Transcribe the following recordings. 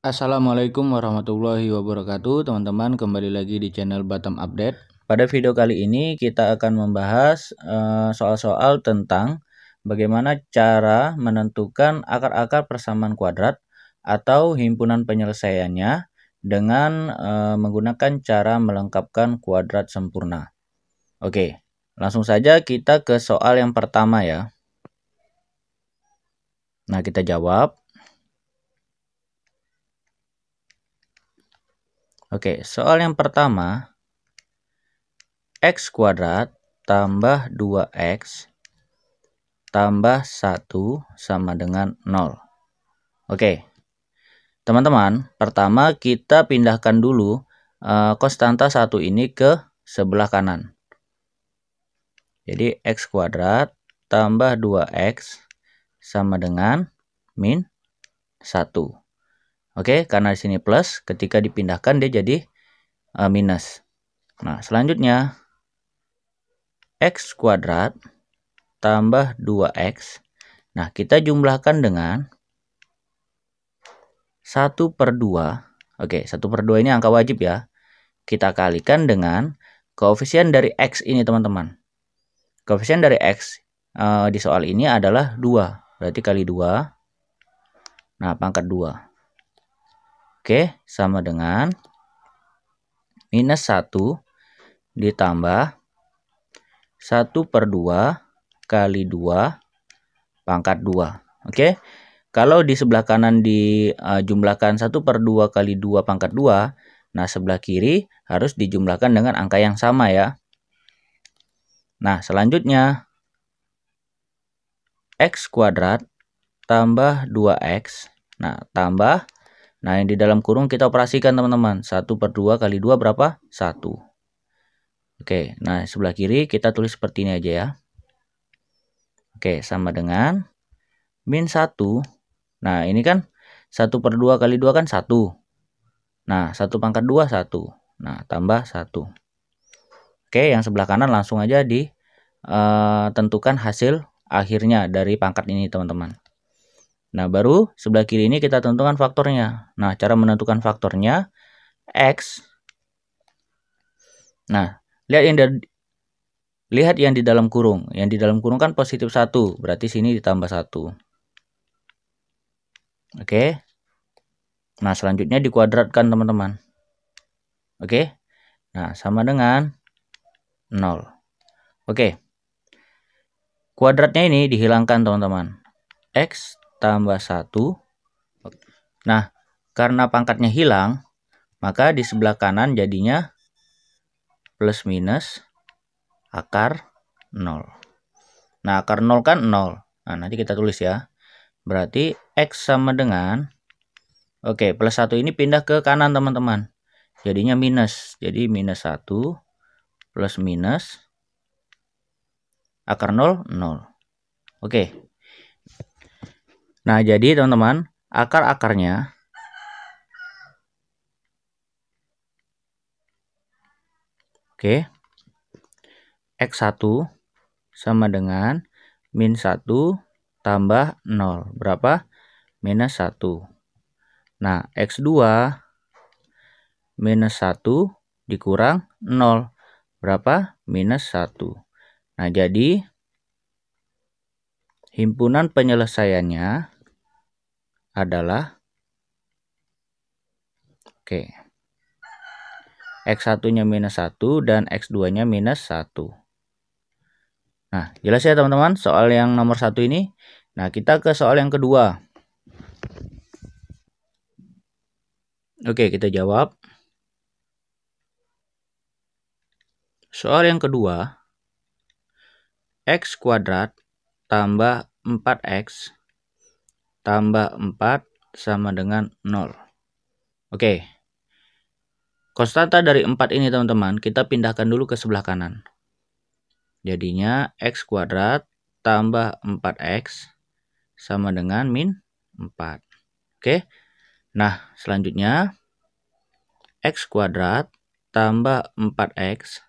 Assalamualaikum warahmatullahi wabarakatuh teman-teman kembali lagi di channel Batam Update Pada video kali ini kita akan membahas eh, soal-soal uh, tentang bagaimana cara menentukan akar-akar persamaan kuadrat atau himpunan penyelesaiannya dengan uh, menggunakan cara melengkapkan kuadrat sempurna Oke langsung saja kita ke soal yang pertama ya Nah kita jawab Oke, soal yang pertama x kuadrat tambah 2x tambah 1 sama dengan 0. Oke. Teman-teman, pertama kita pindahkan dulu uh, konstanta 1 ini ke sebelah kanan. Jadi x kuadrat tambah 2x sama dengan min 1. Oke, karena di sini plus, ketika dipindahkan dia jadi uh, minus. Nah, selanjutnya x kuadrat tambah 2x. Nah, kita jumlahkan dengan 1 per 2. Oke, 1 per 2 ini angka wajib ya. Kita kalikan dengan koefisien dari x ini teman-teman. Koefisien dari x uh, di soal ini adalah 2. Berarti kali 2. Nah, pangkat 2. Oke, sama dengan minus 1 ditambah 1 per 2 kali 2 pangkat 2. Oke, kalau di sebelah kanan dijumlahkan eh, 1 per 2 kali 2 pangkat 2, nah sebelah kiri harus dijumlahkan dengan angka yang sama ya. Nah, selanjutnya x kuadrat tambah 2x. Nah, tambah 2x. Nah yang di dalam kurung kita operasikan teman-teman. 1 per 2 kali 2 berapa? 1. Oke, nah sebelah kiri kita tulis seperti ini aja ya. Oke, sama dengan min 1. Nah ini kan 1 per 2 kali 2 kan 1. Nah 1 pangkat 2 1. Nah tambah 1. Oke, yang sebelah kanan langsung aja ditentukan eh, hasil akhirnya dari pangkat ini teman-teman. Nah, baru sebelah kiri ini kita tentukan faktornya. Nah, cara menentukan faktornya X. Nah, lihat yang di lihat yang di dalam kurung. Yang di dalam kurung kan positif 1, berarti sini ditambah 1. Oke. Nah, selanjutnya dikuadratkan, teman-teman. Oke. Nah, sama dengan 0. Oke. Kuadratnya ini dihilangkan, teman-teman. X tambah 1. Nah, karena pangkatnya hilang, maka di sebelah kanan jadinya plus minus akar 0. Nah, akar 0 kan 0. Nah, nanti kita tulis ya. Berarti X sama dengan, oke, okay, plus 1 ini pindah ke kanan teman-teman. Jadinya minus. Jadi minus 1 plus minus akar 0, 0. Oke. Okay. Nah, jadi teman-teman, akar-akarnya Oke. X1 sama dengan min 1 tambah 0. Berapa? Minus 1. Nah, X2 minus 1 dikurang 0. Berapa? Minus 1. Nah, jadi Himpunan penyelesaiannya adalah Oke. Okay. X1-nya minus 1 dan X2-nya minus 1. Nah, jelas ya teman-teman soal yang nomor satu ini. Nah, kita ke soal yang kedua. Oke, kita jawab. Soal yang kedua, X kuadrat tambah 4x tambah 4 sama dengan 0. Oke. Konstanta dari 4 ini teman-teman, kita pindahkan dulu ke sebelah kanan. Jadinya x kuadrat tambah 4x sama dengan min 4. Oke. Nah, selanjutnya x kuadrat tambah 4x.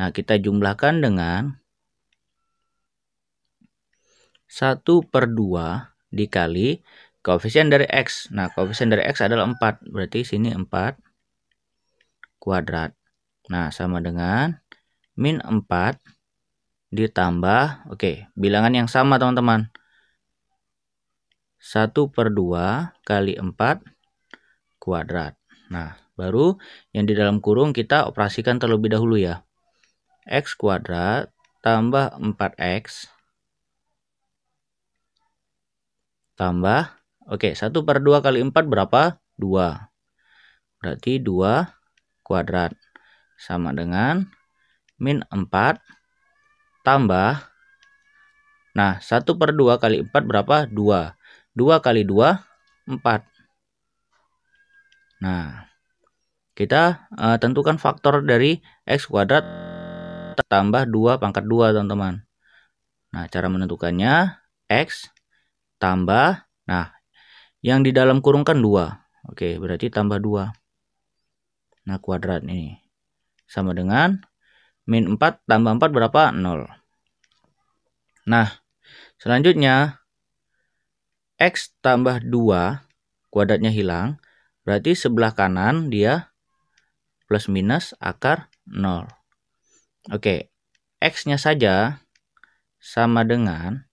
Nah, kita jumlahkan dengan 1 per 2 dikali koefisien dari X. Nah, koefisien dari X adalah 4. Berarti sini 4 kuadrat. Nah, sama dengan min 4 ditambah, oke, okay, bilangan yang sama teman-teman. 1 per 2 kali 4 kuadrat. Nah, baru yang di dalam kurung kita operasikan terlebih dahulu ya. X kuadrat tambah 4X tambah Oke, okay, 1 per 2 kali 4 berapa? 2. Berarti 2 kuadrat. Sama dengan min 4 tambah. Nah, 1 per 2 kali 4 berapa? 2. 2 kali 2, 4. Nah, kita uh, tentukan faktor dari x kuadrat tambah 2 pangkat 2, teman-teman. Nah, cara menentukannya x tambah nah yang di dalam kurung kan 2 oke berarti tambah 2 nah kuadrat ini sama dengan min 4 tambah 4 berapa 0 nah selanjutnya X tambah 2 kuadratnya hilang berarti sebelah kanan dia plus minus akar 0 oke X nya saja sama dengan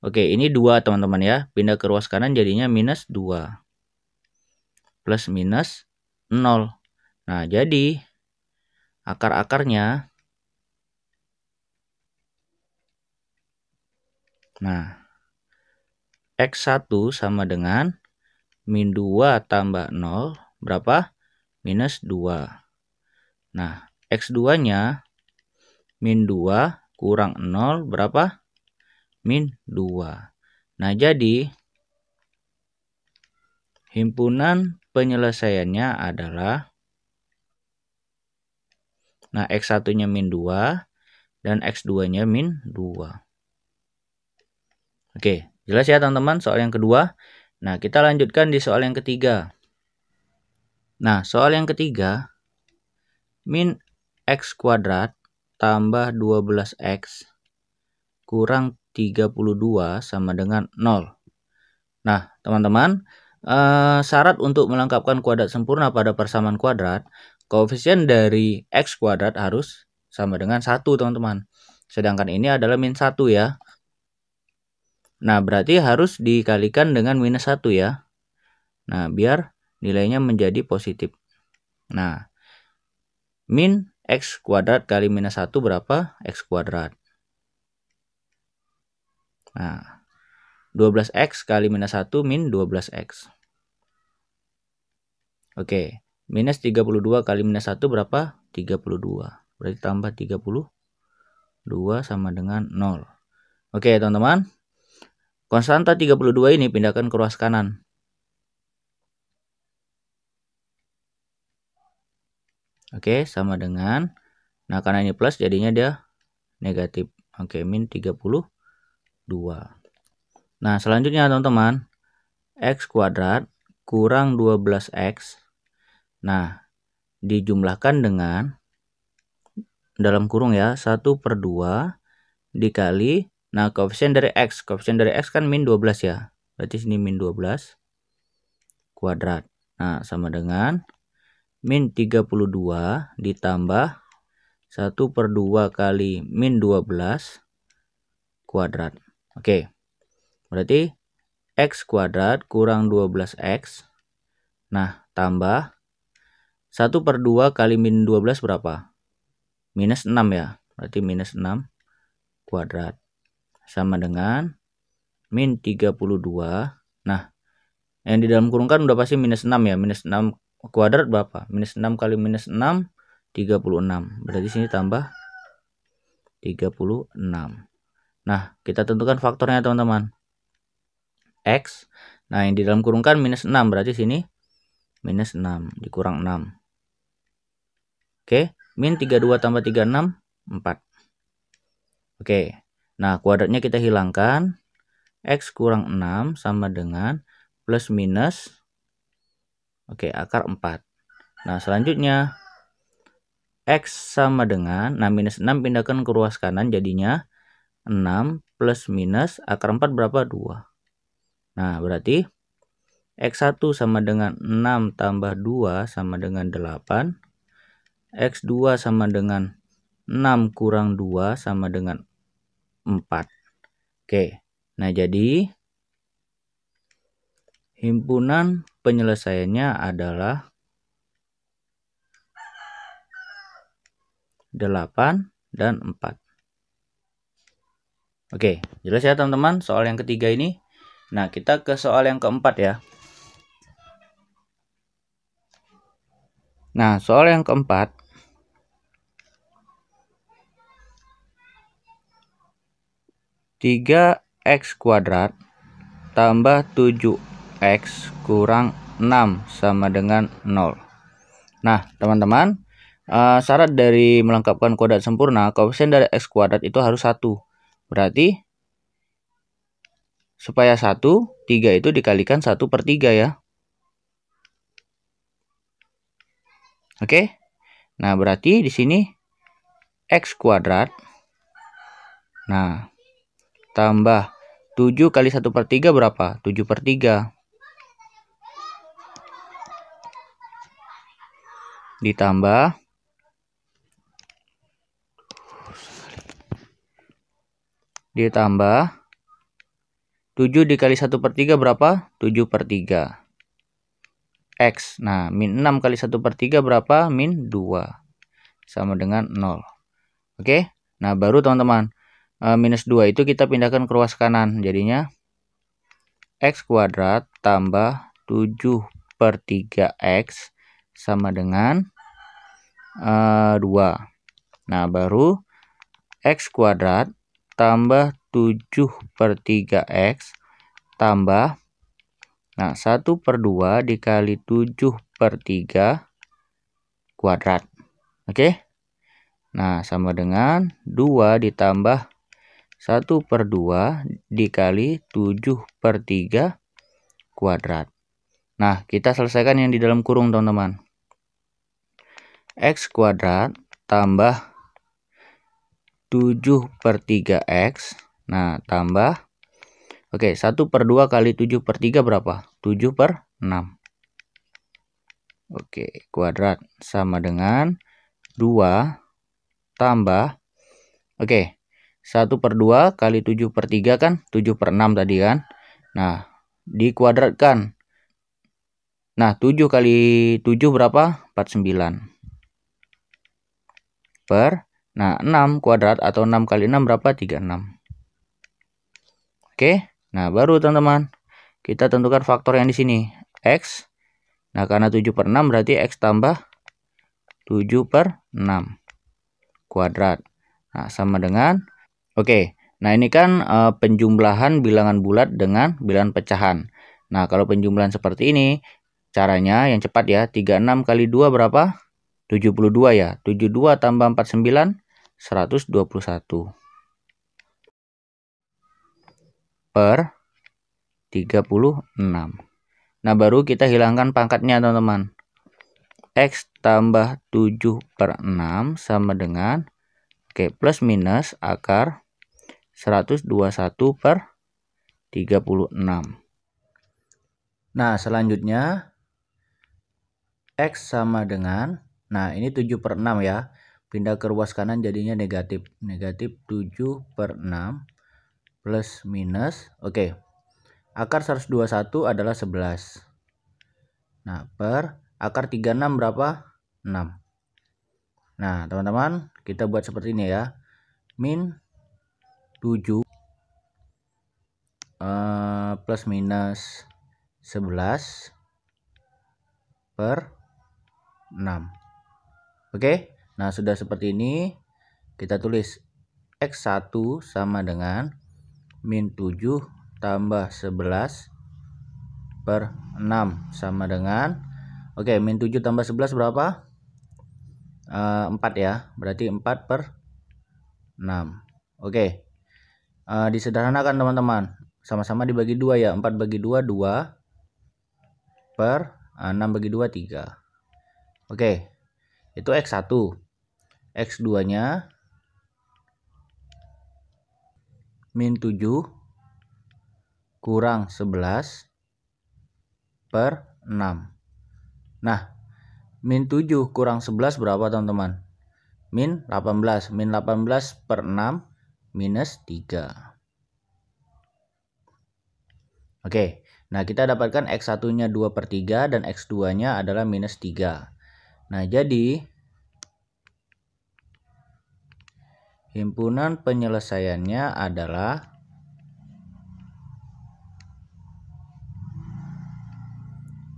Oke, ini dua teman-teman ya. Pindah ke ruas kanan jadinya minus 2. Plus minus 0. Nah, jadi akar-akarnya. Nah, X1 sama dengan min 2 tambah 0. Berapa? Minus 2. Nah, X2-nya min 2 kurang 0 berapa? min 2. Nah, jadi himpunan penyelesaiannya adalah Nah, X1-nya min 2 dan X2-nya min 2. Oke, jelas ya teman-teman soal yang kedua. Nah, kita lanjutkan di soal yang ketiga. Nah, soal yang ketiga, min X kuadrat tambah 12X kurang 32 sama dengan 0. Nah, teman-teman, eh, syarat untuk melengkapkan kuadrat sempurna pada persamaan kuadrat, koefisien dari x kuadrat harus sama dengan 1, teman-teman. Sedangkan ini adalah min 1 ya. Nah, berarti harus dikalikan dengan minus 1 ya. Nah, biar nilainya menjadi positif. Nah, min x kuadrat kali minus 1 berapa? x kuadrat. Nah, 12x kali minus 1 min 12x. Oke, minus 32 kali minus 1 berapa? 32. Berarti tambah 32 sama dengan 0. Oke, teman-teman. Konstanta 32 ini pindahkan ke ruas kanan. Oke, sama dengan. Nah, karena ini plus jadinya dia negatif. Oke, min 32 2. Nah, selanjutnya teman-teman, x kuadrat kurang 12x. Nah, dijumlahkan dengan dalam kurung ya, 1 per 2 dikali, nah koefisien dari x, koefisien dari x kan min 12 ya, berarti sini min 12 kuadrat. Nah, sama dengan min 32 ditambah 1 per 2 kali min 12 kuadrat. Oke. Berarti x kuadrat kurang 12x. Nah, tambah 1 per 2 kali min 12 berapa? Minus 6 ya. Berarti minus 6 kuadrat. Sama dengan min 32. Nah, yang di dalam kurung kan udah pasti minus 6 ya. Minus 6 kuadrat berapa? Minus 6 kali minus 6, 36. Berarti sini tambah 36. Nah, kita tentukan faktornya teman-teman. X, nah yang di dalam kurung kan minus 6, berarti sini minus 6, dikurang 6. Oke, min 32 tambah 36, 4. Oke, nah kuadratnya kita hilangkan. X kurang 6 sama dengan plus minus, oke akar 4. Nah selanjutnya, X sama dengan, nah minus 6 pindahkan ke ruas kanan jadinya 6 plus minus akar 4 berapa? 2. Nah, berarti X1 sama dengan 6 tambah 2 sama dengan 8. X2 sama dengan 6 kurang 2 sama dengan 4. Oke, nah jadi himpunan penyelesaiannya adalah 8 dan 4. Oke, jelas ya teman-teman soal yang ketiga ini. Nah, kita ke soal yang keempat ya. Nah, soal yang keempat. Tiga X kuadrat tambah 7X kurang 6 sama dengan 0. Nah, teman-teman, uh, syarat dari melengkapkan kuadrat sempurna, koefisien dari X kuadrat itu harus satu Berarti supaya 1, 3 itu dikalikan 1 per 3 ya. Oke. Nah, berarti di sini X kuadrat. Nah, tambah 7 kali 1 per 3 berapa? 7 per 3. Ditambah ditambah 7 dikali 1 per 3 berapa? 7 per 3. X. Nah, min 6 kali 1 per 3 berapa? Min 2. Sama dengan 0. Oke. Nah, baru teman-teman. Eh, minus 2 itu kita pindahkan ke ruas kanan. Jadinya X kuadrat tambah 7 per 3X sama dengan uh, eh, 2. Nah, baru X kuadrat tambah 7 per 3x tambah nah 1 per 2 dikali 7 per 3 kuadrat oke okay? nah sama dengan 2 ditambah 1 per 2 dikali 7 per 3 kuadrat nah kita selesaikan yang di dalam kurung teman-teman x kuadrat tambah 7 per 3x. Nah, tambah. Oke, 1 per 2 kali 7 per 3 berapa? 7 per 6. Oke, kuadrat sama dengan 2 tambah. Oke, 1 per 2 kali 7 per 3 kan 7 per 6 tadi kan. Nah, dikuadratkan. Nah, 7 kali 7 berapa? 49 per Nah, 6 kuadrat atau 6 kali 6 berapa? 36. Oke, nah baru teman-teman, kita tentukan faktor yang di sini, X. Nah, karena 7 per 6 berarti X tambah 7 per 6 kuadrat. Nah, sama dengan, oke, nah ini kan e, penjumlahan bilangan bulat dengan bilangan pecahan. Nah, kalau penjumlahan seperti ini, caranya yang cepat ya, 36 kali 2 berapa? 72 ya. 72 tambah 49 121 per 36. Nah, baru kita hilangkan pangkatnya teman-teman. X tambah 7 per 6 sama dengan Oke, plus minus akar 121 per 36. Nah, selanjutnya X sama dengan Nah ini 7 per 6 ya. Pindah ke ruas kanan jadinya negatif. Negatif 7 per 6 plus minus. Oke. Akar 121 adalah 11. Nah per akar 36 berapa? 6. Nah teman-teman kita buat seperti ini ya. Min 7 uh, eh, plus minus 11 per 6. Oke, nah sudah seperti ini kita tulis X1 sama dengan min 7 tambah 11 per 6 sama dengan Oke, min 7 tambah 11 berapa? E, eh, 4 ya, berarti 4 per 6 Oke, uh, disederhanakan teman-teman sama-sama dibagi dua ya 4 bagi 2 2 per 6 bagi 2 3 oke itu X1. X2-nya min 7 kurang 11 per 6. Nah, min 7 kurang 11 berapa teman-teman? Min 18. Min 18 per 6 minus 3. Oke, nah kita dapatkan X1-nya 2 per 3 dan X2-nya adalah minus 3. Nah, jadi Himpunan penyelesaiannya adalah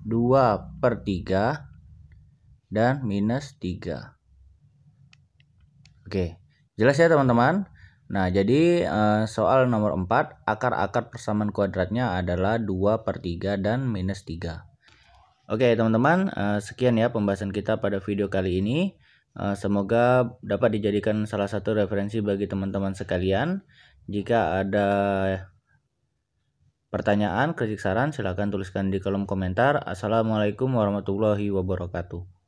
dua per tiga dan minus 3 Oke jelas ya teman-teman Nah jadi eh, soal nomor 4 akar-akar persamaan kuadratnya adalah 2 per 3 dan minus 3 Oke teman-teman eh, sekian ya pembahasan kita pada video kali ini Eh, semoga dapat dijadikan salah satu referensi bagi teman-teman sekalian. Jika ada pertanyaan, kritik saran, silahkan tuliskan di kolom komentar. Assalamualaikum warahmatullahi wabarakatuh.